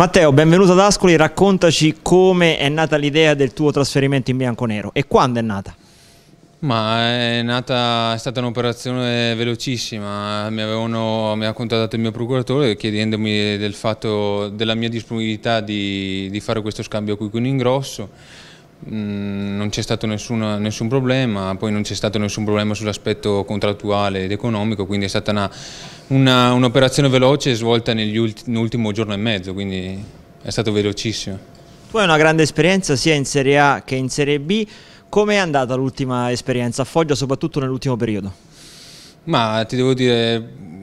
Matteo, benvenuto ad Ascoli, raccontaci come è nata l'idea del tuo trasferimento in bianco-nero e quando è nata? Ma è nata, è stata un'operazione velocissima, mi, avevano, mi, ha contattato il mio procuratore chiedendomi del fatto della mia disponibilità di, di fare questo scambio qui con Ingrosso Mm, non c'è stato nessuna, nessun problema, poi non c'è stato nessun problema sull'aspetto contrattuale ed economico, quindi è stata un'operazione un veloce svolta nell'ultimo giorno e mezzo, quindi è stato velocissimo. Tu hai una grande esperienza sia in Serie A che in Serie B, come è andata l'ultima esperienza a Foggia, soprattutto nell'ultimo periodo? Ma ti devo dire,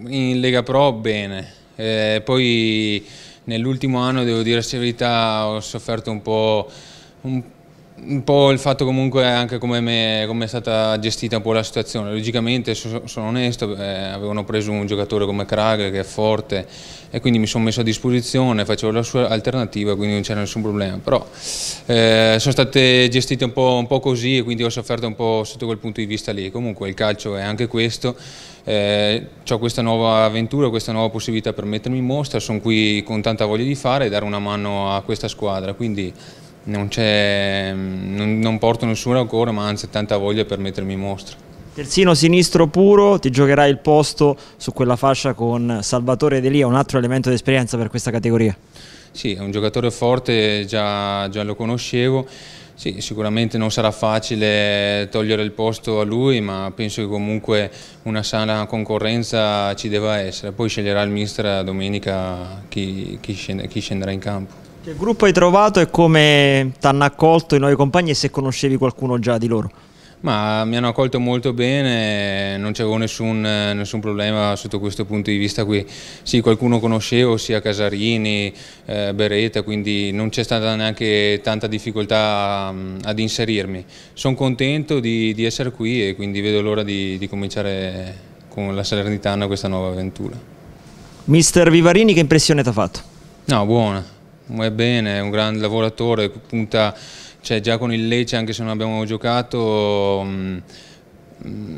in Lega Pro bene, eh, poi nell'ultimo anno devo dire la verità ho sofferto un po', un po un po' il fatto comunque anche come, me, come è stata gestita un po' la situazione, logicamente sono onesto, eh, avevano preso un giocatore come Krag che è forte e quindi mi sono messo a disposizione, facevo la sua alternativa quindi non c'era nessun problema, però eh, sono state gestite un po', un po', così e quindi ho sofferto un po' sotto quel punto di vista lì, comunque il calcio è anche questo, eh, ho questa nuova avventura, questa nuova possibilità per mettermi in mostra, sono qui con tanta voglia di fare e dare una mano a questa squadra, quindi non, non, non porto nessuno ancora, ma anzi tanta voglia per mettermi in mostra. Terzino sinistro puro, ti giocherai il posto su quella fascia con Salvatore De Delia, un altro elemento di esperienza per questa categoria. Sì, è un giocatore forte, già, già lo conoscevo. Sì, sicuramente non sarà facile togliere il posto a lui, ma penso che comunque una sana concorrenza ci debba essere. Poi sceglierà il mister domenica chi, chi, scende, chi scenderà in campo. Che gruppo hai trovato e come ti hanno accolto i nuovi compagni e se conoscevi qualcuno già di loro? Ma mi hanno accolto molto bene, non c'avevo nessun, nessun, problema sotto questo punto di vista qui. Sì, qualcuno conoscevo, sia Casarini, eh, Beretta, quindi non c'è stata neanche tanta difficoltà um, ad inserirmi. Sono contento di, di, essere qui e quindi vedo l'ora di, di cominciare con la Salernitana questa nuova avventura. Mister Vivarini, che impressione ti ha fatto? No, buona è bene, è un gran lavoratore, punta, cioè già con il Lecce anche se non abbiamo giocato mh, mm, mm,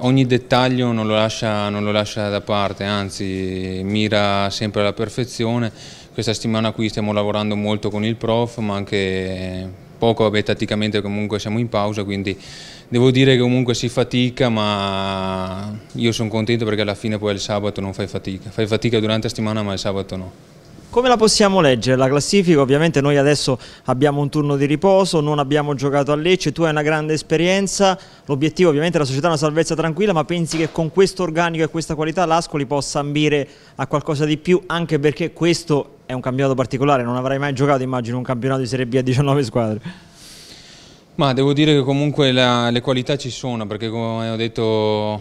ogni dettaglio non lo, lascia, non lo, lascia, da parte, anzi mira sempre alla perfezione. Questa settimana qui stiamo lavorando molto con il prof ma anche poco, vabbè tatticamente comunque siamo in pausa quindi devo dire che comunque si fatica ma io sono contento perché alla fine poi il sabato non fai fatica, fai fatica durante la settimana ma il sabato no. Come la possiamo leggere la classifica? Ovviamente noi adesso abbiamo un turno di riposo, non abbiamo giocato a Lecce, tu hai una grande esperienza, l'obiettivo ovviamente è la società è una salvezza tranquilla, ma pensi che con questo organico e questa qualità l'Ascoli possa ambire a qualcosa di più, anche perché questo è un campionato particolare, non avrai mai giocato immagino un campionato di Serie B a 19 squadre. Ma devo dire che comunque la, le qualità ci sono, perché come ho detto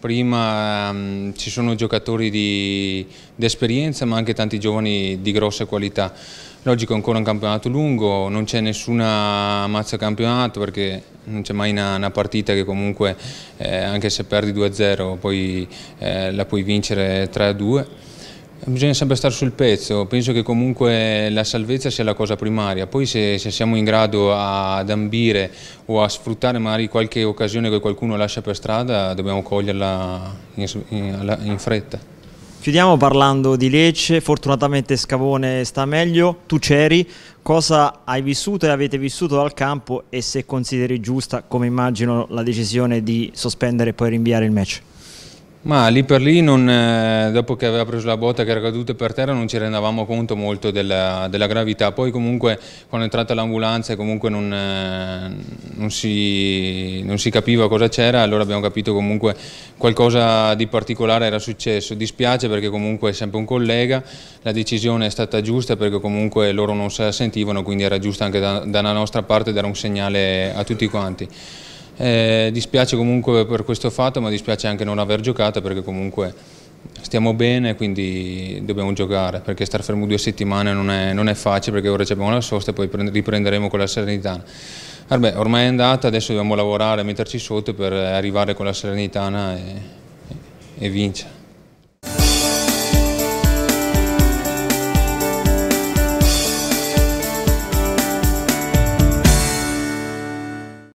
Prima um, ci sono giocatori di, di esperienza ma anche tanti giovani di grossa qualità. Logico ancora un campionato lungo, non c'è nessuna mazza campionato perché non c'è mai una, una, partita che comunque eh, anche se perdi 2-0 poi eh, la puoi vincere 3-2. Bisogna sempre stare sul pezzo, penso che comunque la salvezza sia la cosa primaria, poi se, se siamo in grado ad ambire o a sfruttare magari qualche occasione che qualcuno lascia per strada dobbiamo coglierla in, in, in fretta. Chiudiamo parlando di Lecce, fortunatamente Scavone sta meglio, tu c'eri, cosa hai vissuto e avete vissuto dal campo e se consideri giusta, come immagino, la decisione di sospendere e poi rinviare il match? Ma lì per lì, non, eh, dopo che aveva preso la botta che era caduta per terra, non ci rendevamo conto molto della, della gravità. Poi comunque quando è entrata l'ambulanza e comunque non, eh, non, si, non, si, capiva cosa c'era, allora abbiamo capito comunque qualcosa di particolare era successo. Dispiace perché comunque è sempre un collega, la decisione è stata giusta perché comunque loro non se la sentivano, quindi era giusto anche da, dalla nostra parte dare un segnale a tutti quanti. Eh, dispiace comunque per questo fatto, ma dispiace anche non aver giocato perché comunque stiamo bene, quindi dobbiamo giocare, perché star fermo due settimane non è, non è facile, perché ora abbiamo la sosta e poi riprenderemo con la Serenitana. Vabbè, ormai è andata, adesso dobbiamo lavorare, metterci sotto per arrivare con la Serenitana e, e, e vincere.